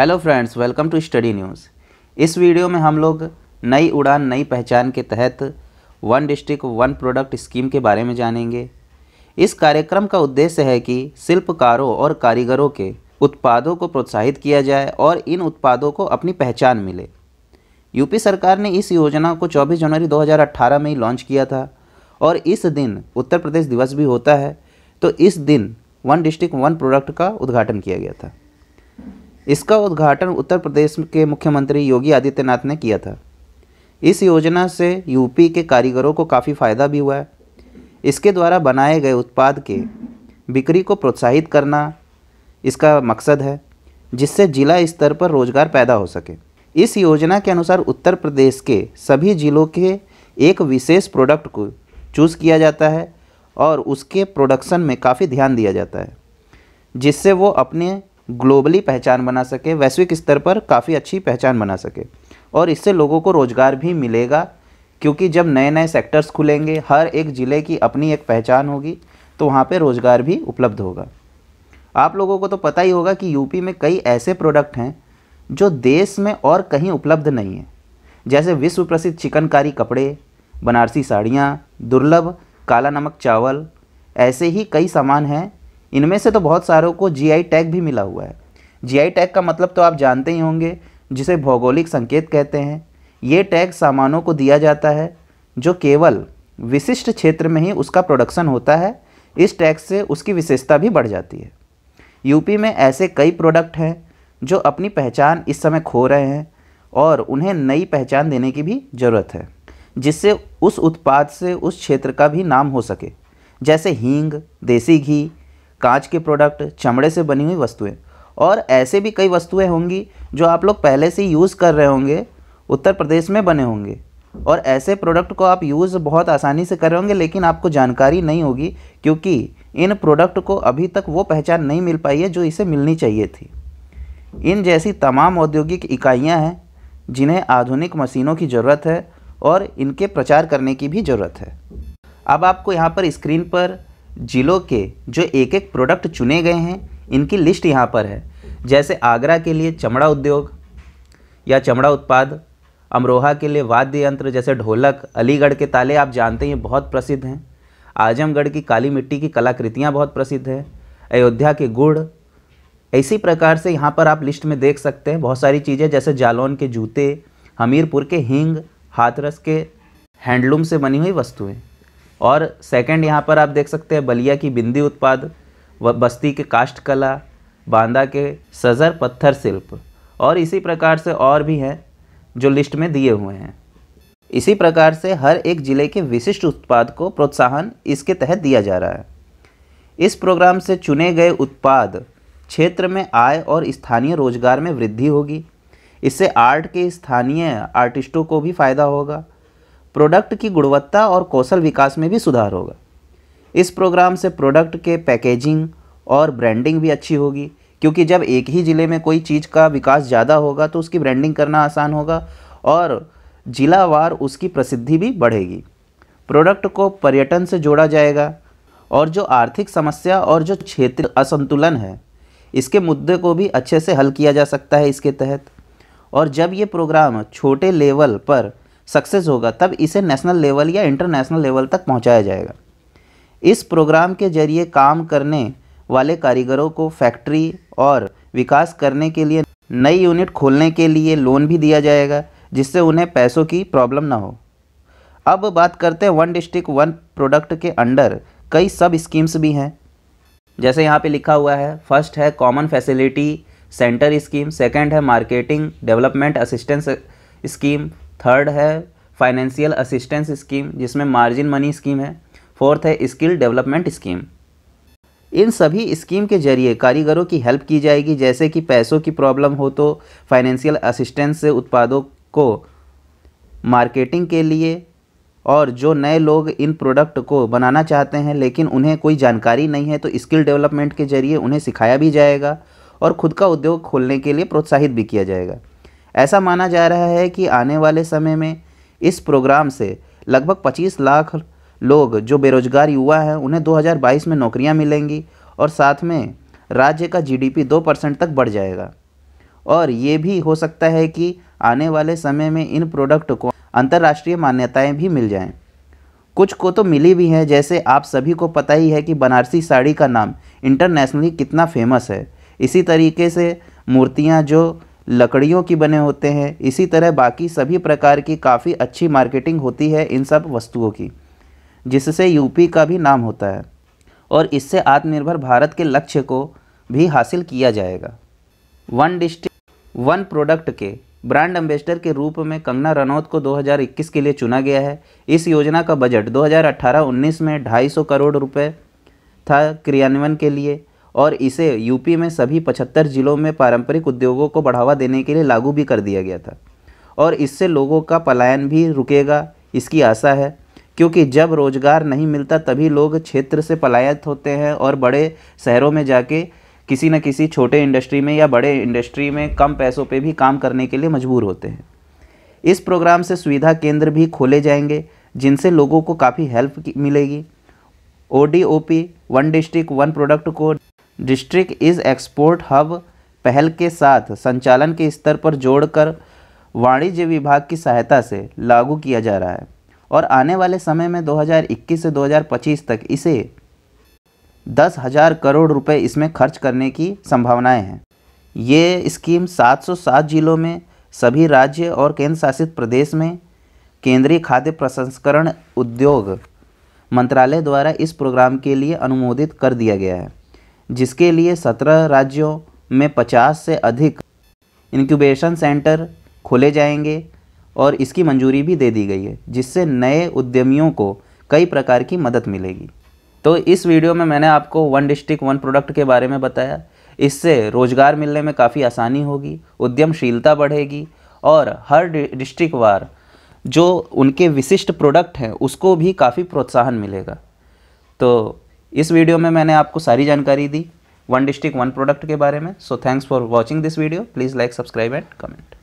hello friends welcome to study news इस video में हम लोग नई उड़ान नई पहचान के तहत one district one product scheme के बारे में जानेंगे इस कार्यक्रम का उद्देश्य है कि शिल्पकारों और कारीगरों के उत्पादों को प्रोत्साहित किया जाए और इन उत्पादों को अपनी पहचान मिले यूपी सरकार ने इस योजना को 24 जनवरी 2018 में ही लॉन्च किया था और इस दिन उत्तर प्रदेश दिवस भी होता है तो इस दिन वन डिस्ट्रिक्ट वन प्रोडक्ट का उद्घाटन किया गया था इसका उद्घाटन उत्तर प्रदेश के मुख्यमंत्री योगी आदित्यनाथ ने किया था इस योजना से यूपी के कारीगरों को काफ़ी फ़ायदा भी हुआ है इसके द्वारा बनाए गए उत्पाद के बिक्री को प्रोत्साहित करना इसका मकसद है जिससे जिला स्तर पर रोज़गार पैदा हो सके इस योजना के अनुसार उत्तर प्रदेश के सभी ज़िलों के एक विशेष प्रोडक्ट को चूज़ किया जाता है और उसके प्रोडक्शन में काफ़ी ध्यान दिया जाता है जिससे वो अपने ग्लोबली पहचान बना सके वैश्विक स्तर पर काफ़ी अच्छी पहचान बना सके और इससे लोगों को रोज़गार भी मिलेगा क्योंकि जब नए नए सेक्टर्स खुलेंगे हर एक ज़िले की अपनी एक पहचान होगी तो वहाँ पर रोज़गार भी उपलब्ध होगा आप लोगों को तो पता ही होगा कि यूपी में कई ऐसे प्रोडक्ट हैं जो देश में और कहीं उपलब्ध नहीं है जैसे विश्व प्रसिद्ध चिकनकारी कपड़े बनारसी साड़ियाँ दुर्लभ काला नमक चावल ऐसे ही कई सामान हैं इनमें से तो बहुत सारों को जीआई टैग भी मिला हुआ है जीआई टैग का मतलब तो आप जानते ही होंगे जिसे भौगोलिक संकेत कहते हैं ये टैग सामानों को दिया जाता है जो केवल विशिष्ट क्षेत्र में ही उसका प्रोडक्शन होता है इस टैग से उसकी विशेषता भी बढ़ जाती है यूपी में ऐसे कई प्रोडक्ट हैं जो अपनी पहचान इस समय खो रहे हैं और उन्हें नई पहचान देने की भी ज़रूरत है जिससे उस उत्पाद से उस क्षेत्र का भी नाम हो सके जैसे हींग देसी घी कांच के प्रोडक्ट चमड़े से बनी हुई वस्तुएं और ऐसे भी कई वस्तुएं होंगी जो आप लोग पहले से यूज़ कर रहे होंगे उत्तर प्रदेश में बने होंगे और ऐसे प्रोडक्ट को आप यूज़ बहुत आसानी से कर रहे होंगे लेकिन आपको जानकारी नहीं होगी क्योंकि इन प्रोडक्ट को अभी तक वो पहचान नहीं मिल पाई है जो इसे मिलनी चाहिए थी इन जैसी तमाम औद्योगिक इकाइयाँ हैं जिन्हें आधुनिक मशीनों की ज़रूरत है और इनके प्रचार करने की भी ज़रूरत है अब आपको यहाँ पर स्क्रीन पर ज़िलों के जो एक एक प्रोडक्ट चुने गए हैं इनकी लिस्ट यहाँ पर है जैसे आगरा के लिए चमड़ा उद्योग या चमड़ा उत्पाद अमरोहा के लिए वाद्य यंत्र जैसे ढोलक अलीगढ़ के ताले आप जानते हैं बहुत प्रसिद्ध हैं आजमगढ़ की काली मिट्टी की कलाकृतियाँ बहुत प्रसिद्ध हैं अयोध्या के गुड़ इसी प्रकार से यहाँ पर आप लिस्ट में देख सकते हैं बहुत सारी चीज़ें जैसे जालौन के जूते हमीरपुर के हींग हाथरस के हैंडलूम से बनी हुई वस्तुएं और सेकंड यहाँ पर आप देख सकते हैं बलिया की बिंदी उत्पाद व बस्ती के काष्ट कला बांदा के सज़र पत्थर शिल्प और इसी प्रकार से और भी हैं जो लिस्ट में दिए हुए हैं इसी प्रकार से हर एक ज़िले के विशिष्ट उत्पाद को प्रोत्साहन इसके तहत दिया जा रहा है इस प्रोग्राम से चुने गए उत्पाद क्षेत्र में आय और स्थानीय रोजगार में वृद्धि होगी इससे आर्ट के स्थानीय आर्टिस्टों को भी फ़ायदा होगा प्रोडक्ट की गुणवत्ता और कौशल विकास में भी सुधार होगा इस प्रोग्राम से प्रोडक्ट के पैकेजिंग और ब्रांडिंग भी अच्छी होगी क्योंकि जब एक ही ज़िले में कोई चीज़ का विकास ज़्यादा होगा तो उसकी ब्रांडिंग करना आसान होगा और ज़िलावार उसकी प्रसिद्धि भी बढ़ेगी प्रोडक्ट को पर्यटन से जोड़ा जाएगा और जो आर्थिक समस्या और जो क्षेत्र असंतुलन है इसके मुद्दे को भी अच्छे से हल किया जा सकता है इसके तहत और जब ये प्रोग्राम छोटे लेवल पर सक्सेस होगा तब इसे नेशनल लेवल या इंटरनेशनल लेवल तक पहुंचाया जाएगा इस प्रोग्राम के जरिए काम करने वाले कारीगरों को फैक्ट्री और विकास करने के लिए नई यूनिट खोलने के लिए लोन भी दिया जाएगा जिससे उन्हें पैसों की प्रॉब्लम ना हो अब बात करते हैं वन डिस्ट्रिक्ट वन प्रोडक्ट के अंडर कई सब स्कीम्स भी हैं जैसे यहाँ पे लिखा हुआ है फर्स्ट है common facility centre scheme second है marketing development assistance scheme third है फाइनेंशियल असिस्टेंस स्कीम जिसमें मार्जिन मनी स्कीम है फोर्थ है स्किल डेवलपमेंट स्कीम इन सभी स्कीम के जरिए कारीगरों की हेल्प की जाएगी जैसे कि पैसों की प्रॉब्लम हो तो फाइनेंशियल असिस्टेंस से उत्पादों को मार्केटिंग के लिए और जो नए लोग इन प्रोडक्ट को बनाना चाहते हैं लेकिन उन्हें कोई जानकारी नहीं है तो स्किल डेवलपमेंट के जरिए उन्हें सिखाया भी जाएगा और खुद का उद्योग खोलने के लिए प्रोत्साहित भी किया जाएगा ऐसा माना जा रहा है कि आने वाले समय में इस प्रोग्राम से लगभग 25 लाख लोग जो बेरोजगार युवा हैं उन्हें 2022 में नौकरियां मिलेंगी और साथ में राज्य का जीडीपी दो परसेंट तक बढ़ जाएगा और ये भी हो सकता है कि आने वाले समय में इन प्रोडक्ट को अंतर्राष्ट्रीय मान्यताएं भी मिल जाएं कुछ को तो मिली भी हैं जैसे आप सभी को पता ही है कि बनारसी साड़ी का नाम इंटरनेशनली कितना फेमस है इसी तरीके से मूर्तियाँ जो लकड़ियों की बने होते हैं इसी तरह बाकी सभी प्रकार की काफ़ी अच्छी मार्केटिंग होती है इन सब वस्तुओं की जिससे यूपी का भी नाम होता है और इससे आत्मनिर्भर भारत के लक्ष्य को भी हासिल किया जाएगा वन डिस्ट्रिक्ट वन प्रोडक्ट के ब्रांड एम्बेसडर के रूप में कंगना रनौत को 2021 के लिए चुना गया है इस योजना का बजट 2018-19 में 250 करोड़ रुपए था क्रियान्वयन के लिए और इसे यूपी में सभी 75 जिलों में पारंपरिक उद्योगों को बढ़ावा देने के लिए लागू भी कर दिया गया था और इससे लोगों का पलायन भी रुकेगा इसकी आशा है क्योंकि जब रोज़गार नहीं मिलता तभी लोग क्षेत्र से पलायत होते हैं और बड़े शहरों में जाके किसी न किसी छोटे इंडस्ट्री में या बड़े इंडस्ट्री में कम पैसों पे भी काम करने के लिए मजबूर होते हैं इस प्रोग्राम से सुविधा केंद्र भी खोले जाएंगे जिनसे लोगों को काफ़ी हेल्प मिलेगी O D O P one district one product को डिस्ट्रिक्ट इज एक्सपोर्ट हब पहल के साथ संचालन के स्तर पर जोड़कर वाणिज्य विभाग की सहायता से लागू किया जा रहा है और आने वाले समय में 2021 से 2025 तक इसे दस हज़ार करोड़ रुपए इसमें खर्च करने की संभावनाएं हैं ये स्कीम 707 जिलों में सभी राज्य और केंद्र शासित प्रदेश में केंद्रीय खाद्य प्रसंस्करण उद्योग मंत्रालय द्वारा इस प्रोग्राम के लिए अनुमोदित कर दिया गया है जिसके लिए सत्रह राज्यों में पचास से अधिक इनक्यूबेशन सेंटर खोले जाएंगे और इसकी मंजूरी भी दे दी गई है जिससे नए उद्यमियों को कई प्रकार की मदद मिलेगी तो इस वीडियो में मैंने आपको वन डिस्ट्रिक्ट वन प्रोडक्ट के बारे में बताया इससे रोज़गार मिलने में काफ़ी आसानी होगी उद्यमशीलता बढ़ेगी और हर डिस्ट्रिक्ट वार जो उनके विशिष्ट प्रोडक्ट हैं उसको भी काफ़ी प्रोत्साहन मिलेगा तो इस वीडियो में मैंने आपको सारी जानकारी दी वन डिस्ट्रिक्ट वन प्रोडक्ट के बारे में so thanks for watching this video please like subscribe and comment